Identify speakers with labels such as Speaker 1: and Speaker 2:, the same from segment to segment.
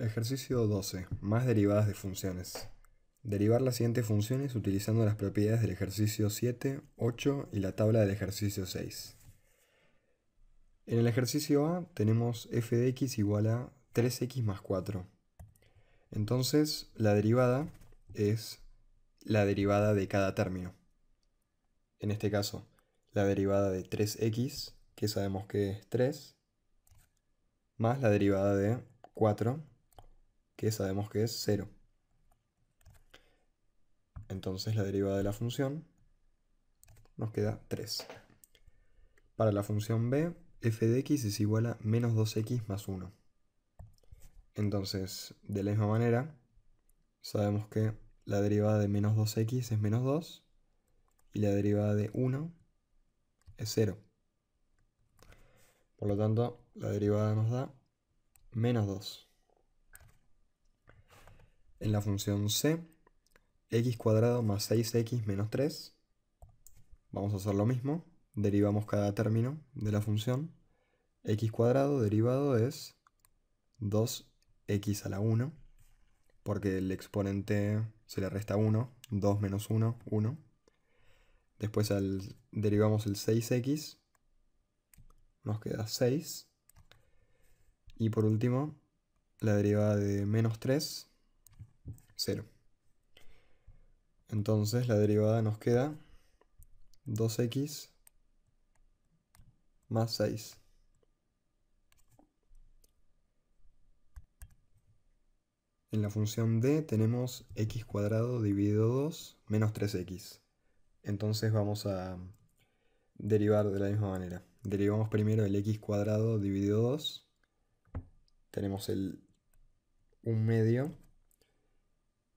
Speaker 1: Ejercicio 12. Más derivadas de funciones. Derivar las siguientes funciones utilizando las propiedades del ejercicio 7, 8 y la tabla del ejercicio 6. En el ejercicio A tenemos f de x igual a 3x más 4. Entonces la derivada es la derivada de cada término. En este caso, la derivada de 3x, que sabemos que es 3, más la derivada de 4, que sabemos que es 0. Entonces la derivada de la función nos queda 3. Para la función b, f de x es igual a menos 2x más 1. Entonces, de la misma manera, sabemos que la derivada de menos 2x es menos 2 y la derivada de 1 es 0. Por lo tanto, la derivada nos da menos 2 en la función c, x cuadrado más 6x menos 3. Vamos a hacer lo mismo, derivamos cada término de la función. x cuadrado derivado es 2x a la 1, porque el exponente se le resta 1, 2 menos 1, 1. Después derivamos el 6x, nos queda 6. Y por último, la derivada de menos 3 0. Entonces la derivada nos queda 2x más 6. En la función d tenemos x cuadrado dividido 2 menos 3x. Entonces vamos a derivar de la misma manera. Derivamos primero el x cuadrado dividido 2. Tenemos el 1 medio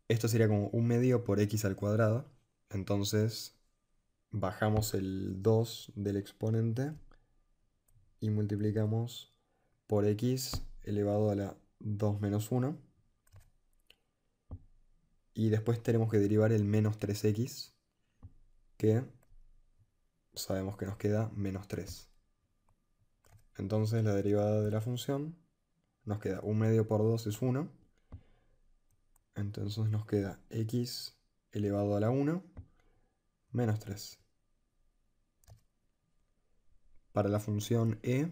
Speaker 1: esto sería como un medio por x al cuadrado. Entonces bajamos el 2 del exponente y multiplicamos por x elevado a la 2 menos 1. Y después tenemos que derivar el menos 3x, que sabemos que nos queda menos 3. Entonces la derivada de la función nos queda 1 medio por 2 es 1 entonces nos queda x elevado a la 1 menos 3. Para la función e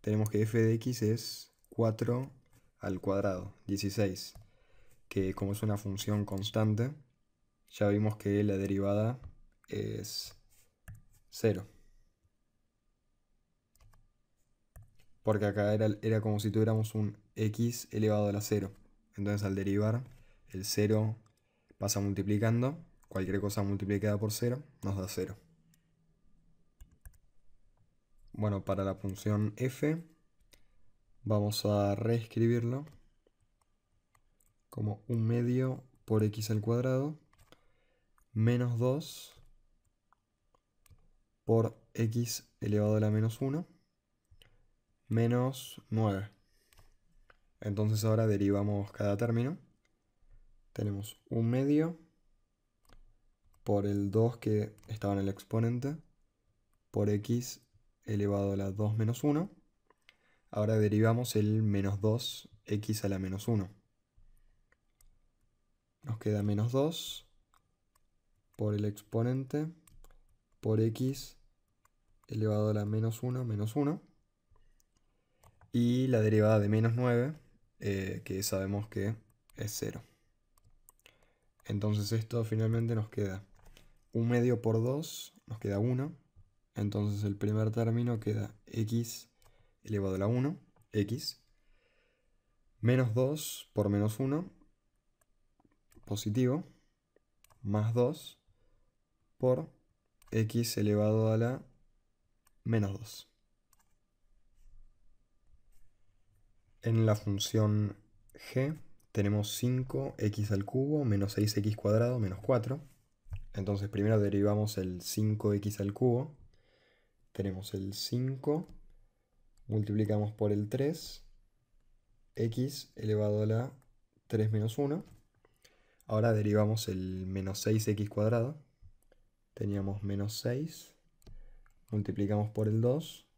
Speaker 1: tenemos que f de x es 4 al cuadrado, 16, que como es una función constante, ya vimos que la derivada es 0. Porque acá era, como si tuviéramos un x elevado a la 0. Entonces al derivar el 0 pasa multiplicando, cualquier cosa multiplicada por 0 nos da 0. Bueno, para la función f vamos a reescribirlo como un medio por x al cuadrado menos 2 por x elevado a la menos 1 menos 9. Entonces ahora derivamos cada término tenemos un medio por el 2 que estaba en el exponente, por x elevado a la 2 menos 1. Ahora derivamos el menos 2x a la menos 1. Nos queda menos 2 por el exponente por x elevado a la menos 1 menos 1. Y la derivada de menos 9, eh, que sabemos que es 0. Entonces esto finalmente nos queda un medio por 2, nos queda 1. Entonces el primer término queda x elevado a la 1, x, menos 2 por menos 1, positivo, más 2 por x elevado a la menos 2. En la función g tenemos 5x al cubo menos 6x cuadrado menos 4. Entonces primero derivamos el 5x al cubo. Tenemos el 5, multiplicamos por el 3, x elevado a la 3 menos 1. Ahora derivamos el menos 6x cuadrado. Teníamos menos 6, multiplicamos por el 2,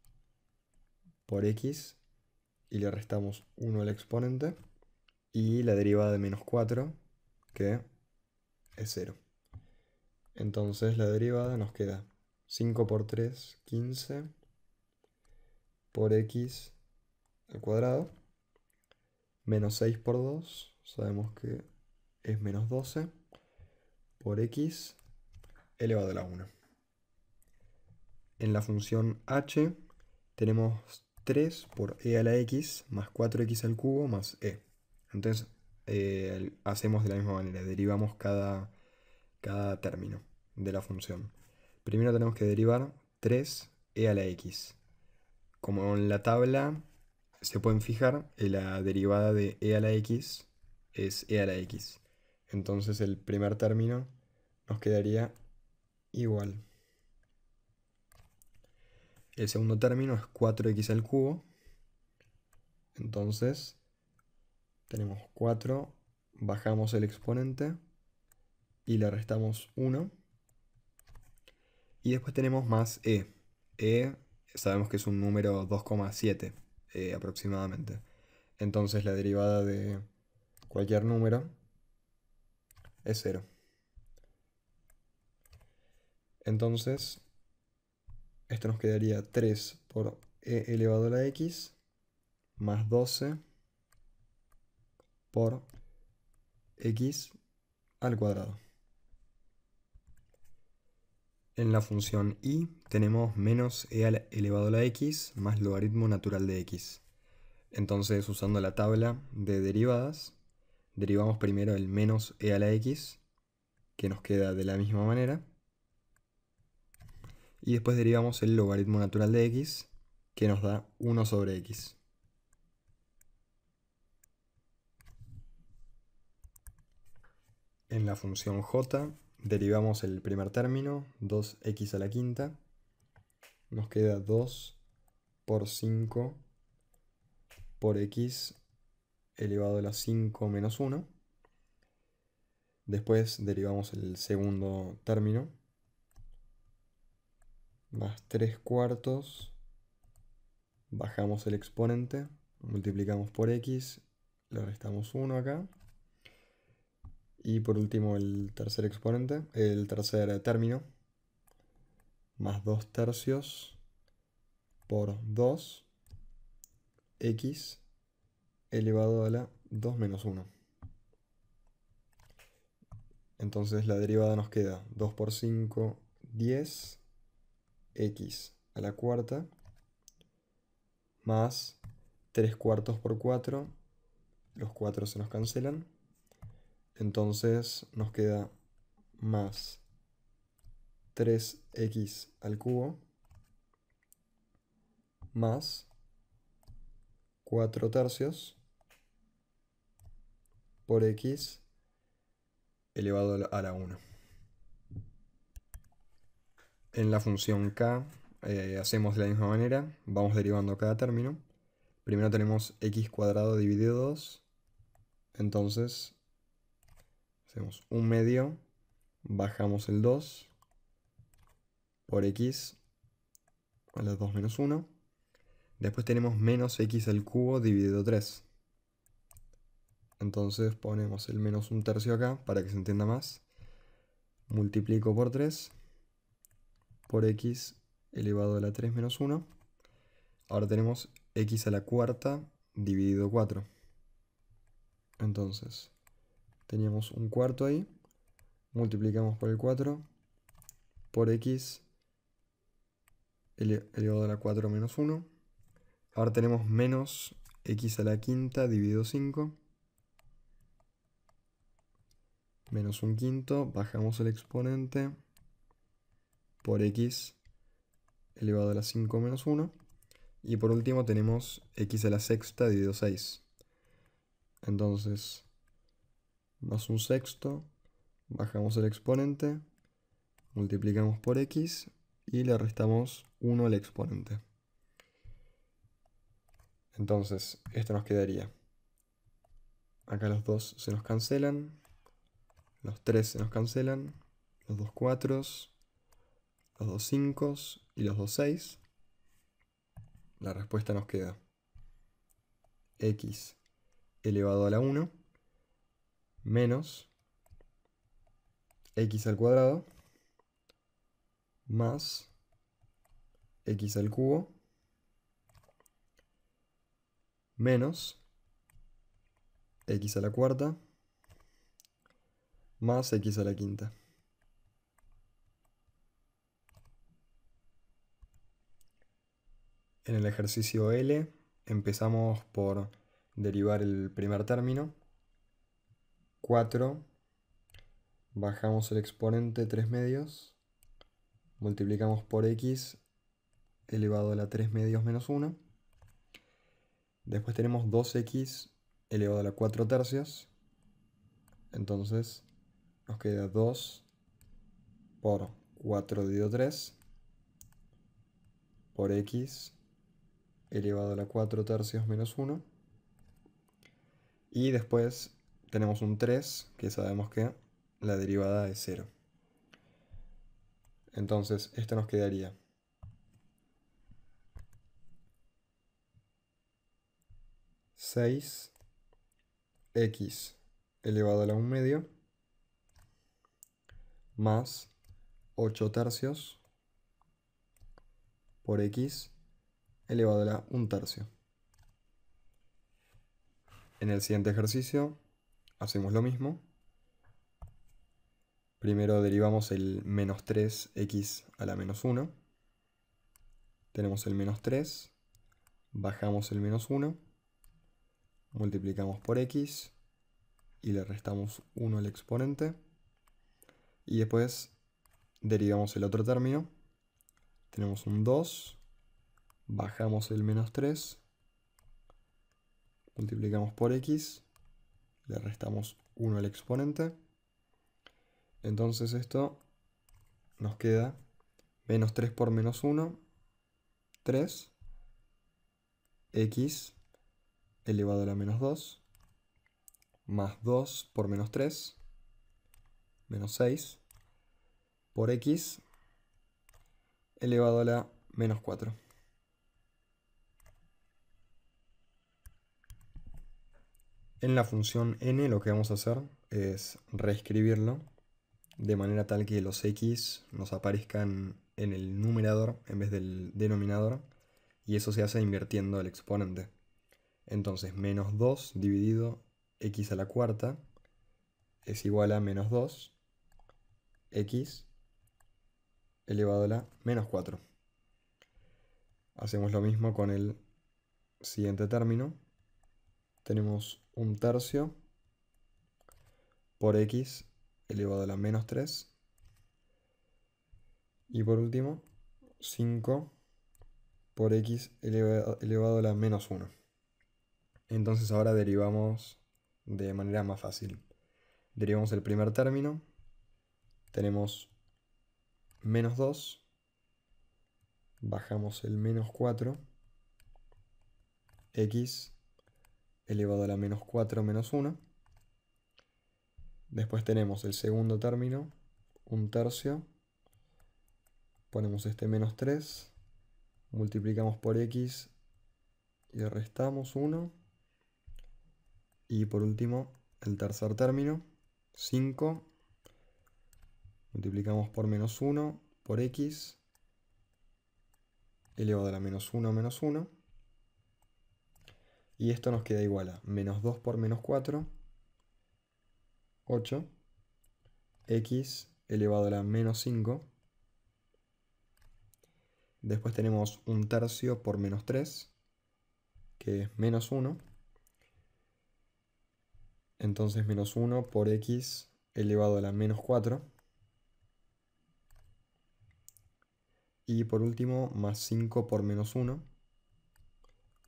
Speaker 1: por x, y le restamos 1 al exponente. Y la derivada de menos 4, que es 0. Entonces la derivada nos queda 5 por 3, 15 por x al cuadrado. Menos 6 por 2, sabemos que es menos 12 por x elevado a la 1. En la función h tenemos 3 por e a la x más 4x al cubo más e. Entonces eh, hacemos de la misma manera, derivamos cada, cada término de la función. Primero tenemos que derivar 3e a la x. Como en la tabla se pueden fijar, eh, la derivada de e a la x es e a la x. Entonces el primer término nos quedaría igual. El segundo término es 4x al cubo. Entonces tenemos 4, bajamos el exponente y le restamos 1. Y después tenemos más E. E sabemos que es un número 2,7 eh, aproximadamente. Entonces la derivada de cualquier número es 0. Entonces, esto nos quedaría 3 por e elevado a la x más 12 por x al cuadrado. En la función y tenemos menos e elevado a la x más logaritmo natural de x. Entonces usando la tabla de derivadas, derivamos primero el menos e a la x, que nos queda de la misma manera. Y después derivamos el logaritmo natural de x, que nos da 1 sobre x. En la función j derivamos el primer término, 2x a la quinta. Nos queda 2 por 5 por x elevado a la 5 menos 1. Después derivamos el segundo término, más 3 cuartos, bajamos el exponente, multiplicamos por x, le restamos 1 acá, y por último el tercer exponente, el tercer término, más 2 tercios por 2 x elevado a la 2 menos 1. Entonces la derivada nos queda 2 por 5, 10 x a la cuarta más 3 cuartos por 4, los 4 se nos cancelan, entonces nos queda más 3x al cubo más 4 tercios por x elevado a la 1. En la función k eh, hacemos de la misma manera, vamos derivando cada término. Primero tenemos x cuadrado dividido 2, entonces Hacemos un medio, bajamos el 2 por x a la 2 menos 1. Después tenemos menos x al cubo dividido 3. Entonces ponemos el menos un tercio acá para que se entienda más. Multiplico por 3 por x elevado a la 3 menos 1. Ahora tenemos x a la cuarta dividido 4. Entonces, teníamos un cuarto ahí, multiplicamos por el 4, por x elevado a la 4 menos 1. Ahora tenemos menos x a la quinta dividido 5. Menos un quinto, bajamos el exponente por x elevado a la 5 menos 1. Y por último tenemos x a la sexta dividido 6. Entonces, más un sexto, bajamos el exponente, multiplicamos por x y le restamos 1 al exponente. Entonces, esto nos quedaría. Acá los 2 se nos cancelan, los 3 se nos cancelan, los 2 4, los 2 5 y los 2 6. La respuesta nos queda x elevado a la 1 menos x al cuadrado más x al cubo menos x a la cuarta más x a la quinta. En el ejercicio L empezamos por derivar el primer término, 4, bajamos el exponente 3 medios, multiplicamos por x elevado a la 3 medios menos 1. Después tenemos 2x elevado a la 4 tercios. Entonces nos queda 2 por 4 dividido 3 por x elevado a la 4 tercios menos 1. Y después tenemos un 3, que sabemos que la derivada es 0. Entonces, esto nos quedaría. ¿6? x elevado a la 1 medio más 8 tercios por x elevado a la 1 tercio. En el siguiente ejercicio Hacemos lo mismo. Primero derivamos el menos 3x a la menos 1. Tenemos el menos 3. Bajamos el menos 1. Multiplicamos por x. Y le restamos 1 al exponente. Y después derivamos el otro término. Tenemos un 2. Bajamos el menos 3. Multiplicamos por x le restamos 1 al exponente. Entonces esto nos queda menos 3 por menos 1, 3, x elevado a la menos 2, más 2 por menos 3, menos 6, por x elevado a la menos 4. En la función n lo que vamos a hacer es reescribirlo de manera tal que los x nos aparezcan en el numerador en vez del denominador y eso se hace invirtiendo el exponente. Entonces menos 2 dividido x a la cuarta es igual a menos 2 x elevado a la menos 4. Hacemos lo mismo con el siguiente término tenemos un tercio por x elevado a la menos 3. Y por último, 5 por x elevado a la menos 1. Entonces ahora derivamos de manera más fácil. Derivamos el primer término. Tenemos menos 2. Bajamos el menos 4. x elevado a la menos 4 menos 1. Después tenemos el segundo término, un tercio. Ponemos este menos 3, multiplicamos por x y restamos 1. Y por último, el tercer término, 5. Multiplicamos por menos 1, por x, elevado a la menos 1 menos 1. Y esto nos queda igual a menos 2 por menos 4, 8, x elevado a la menos 5. Después tenemos un tercio por menos 3, que es menos 1. Entonces menos 1 por x elevado a la menos 4. Y por último, más 5 por menos 1,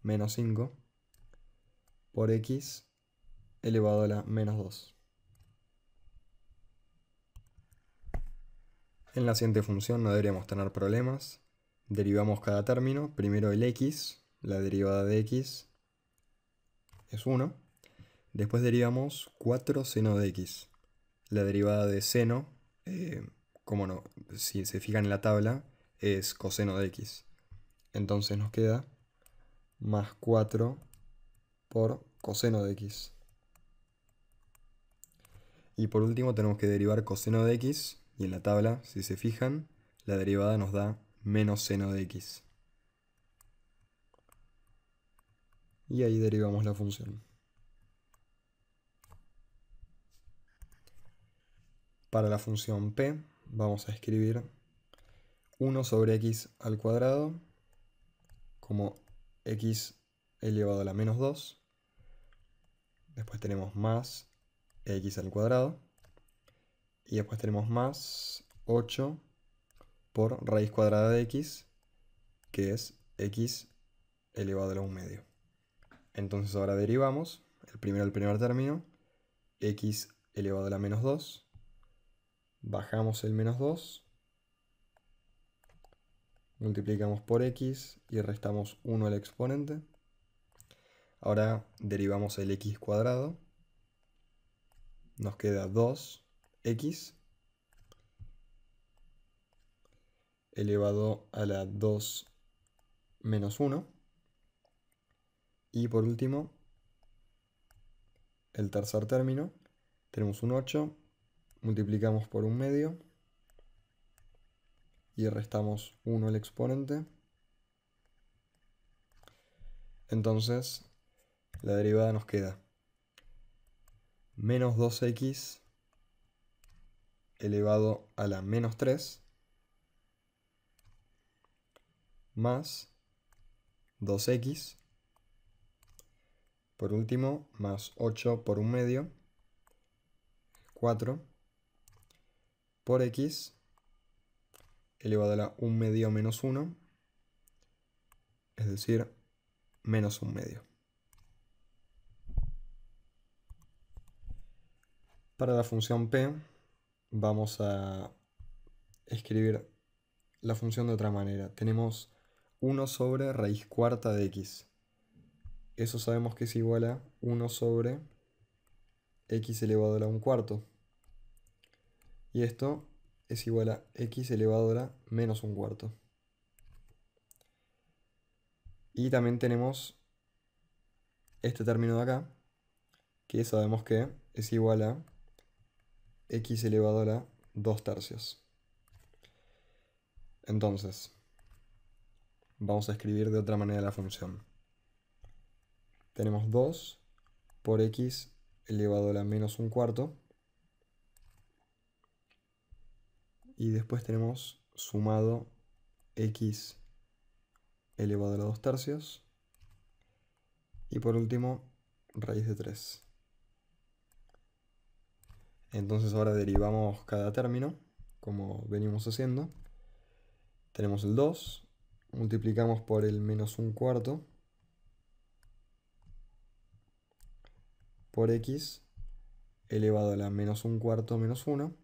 Speaker 1: menos 5 por x elevado a la menos 2. En la siguiente función no deberíamos tener problemas. Derivamos cada término. Primero el x, la derivada de x es 1. Después derivamos 4 seno de x. La derivada de seno, eh, como no, si se fijan en la tabla, es coseno de x. Entonces nos queda más 4 por coseno de x. Y por último tenemos que derivar coseno de x, y en la tabla, si se fijan, la derivada nos da menos seno de x. Y ahí derivamos la función. Para la función p vamos a escribir 1 sobre x al cuadrado como x elevado a la menos 2 Después tenemos más x al cuadrado. Y después tenemos más 8 por raíz cuadrada de x, que es x elevado a 1 medio. Entonces ahora derivamos el primero al primer término, x elevado a la menos 2. Bajamos el menos 2. Multiplicamos por x y restamos 1 al exponente. Ahora derivamos el x cuadrado. Nos queda 2x elevado a la 2 menos 1. Y por último, el tercer término. Tenemos un 8, multiplicamos por un medio y restamos 1 el exponente. Entonces la derivada nos queda menos 2x elevado a la menos 3 más 2x por último más 8 por un medio 4 por x elevado a la 1 medio menos 1 es decir menos 1 medio Para la función p vamos a escribir la función de otra manera. Tenemos 1 sobre raíz cuarta de x. Eso sabemos que es igual a 1 sobre x elevado a un cuarto. Y esto es igual a x elevado a menos un cuarto. Y también tenemos este término de acá, que sabemos que es igual a x elevado a la 2 tercios. Entonces, vamos a escribir de otra manera la función. Tenemos 2 por x elevado a la menos 1 cuarto. Y después tenemos sumado x elevado a la 2 tercios. Y por último, raíz de 3. Entonces ahora derivamos cada término, como venimos haciendo. Tenemos el 2, multiplicamos por el menos un cuarto, por x elevado a la menos un cuarto menos 1.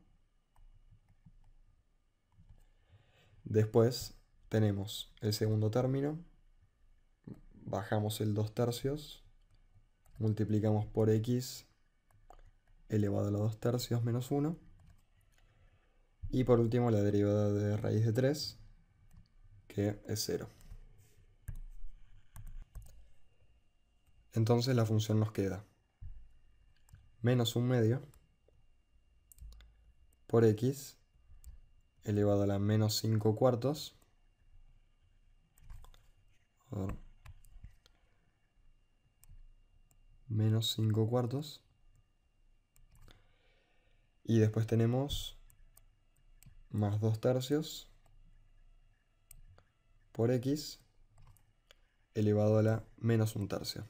Speaker 1: Después tenemos el segundo término, bajamos el 2 tercios, multiplicamos por x elevado a la 2 tercios menos 1. Y por último la derivada de raíz de 3, que es 0. Entonces la función nos queda menos 1 medio por x elevado a la menos 5 cuartos. Menos 5 cuartos y después tenemos más 2 tercios por x elevado a la menos 1 tercio.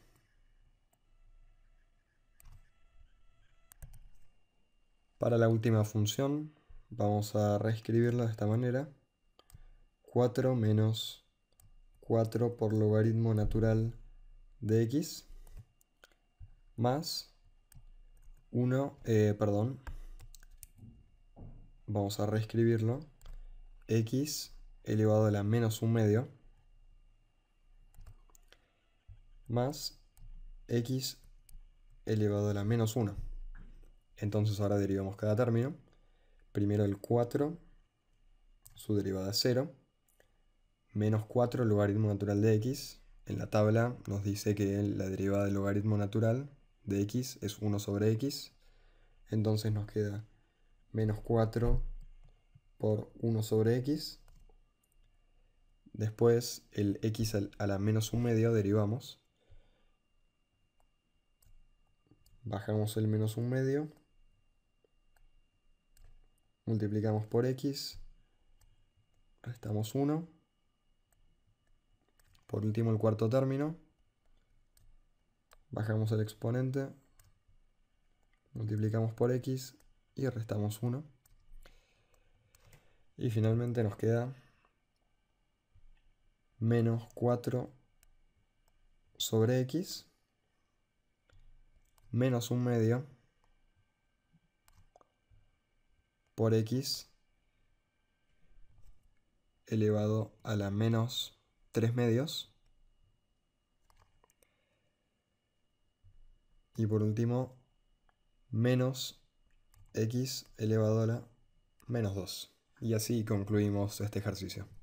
Speaker 1: Para la última función vamos a reescribirla de esta manera. 4 menos 4 por logaritmo natural de x más 1, eh, perdón, vamos a reescribirlo, x elevado a la menos un medio más x elevado a la menos 1. Entonces ahora derivamos cada término. Primero el 4, su derivada es 0. Menos 4 logaritmo natural de x. En la tabla nos dice que la derivada del logaritmo natural de x es 1 sobre x. Entonces nos queda menos 4 por 1 sobre x. Después el x a la menos 1 medio derivamos. Bajamos el menos 1 medio. Multiplicamos por x. Restamos 1. Por último el cuarto término. Bajamos el exponente. Multiplicamos por x y restamos 1. Y finalmente nos queda menos 4 sobre x menos un medio por x elevado a la menos 3 medios. Y por último, menos x elevado a la menos 2. Y así concluimos este ejercicio.